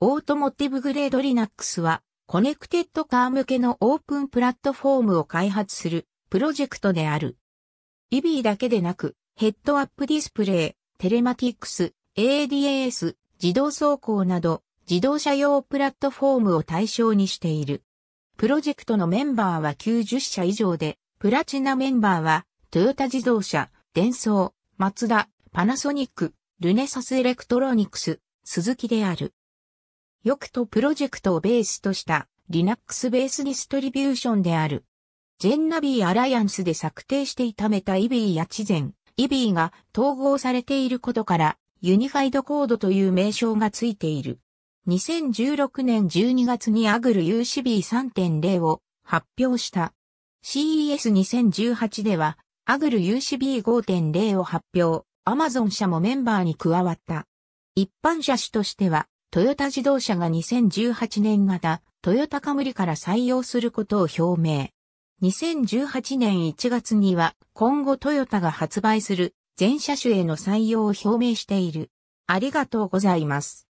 オートモティブグレードリナックスは、コネクテッドカー向けのオープンプラットフォームを開発するプロジェクトである。e ビーだけでなく、ヘッドアップディスプレイ、テレマティックス、ADAS、自動走行など、自動車用プラットフォームを対象にしている。プロジェクトのメンバーは90社以上で、プラチナメンバーは、トヨタ自動車、デンソー、マツダ、パナソニック、ルネサスエレクトロニクス、スズキである。よくとプロジェクトをベースとした Linux ベースディストリビューションである。ジェンナビーアライアンスで策定していためたイビーやチゼン、イビーが統合されていることから、ユニファイドコードという名称がついている。2016年12月にアグル UCB3.0 を発表した。CES2018 ではアグル UCB5.0 を発表。Amazon 社もメンバーに加わった。一般車種としてはトヨタ自動車が2018年型、トヨタカムリから採用することを表明。2018年1月には今後トヨタが発売する全車種への採用を表明している。ありがとうございます。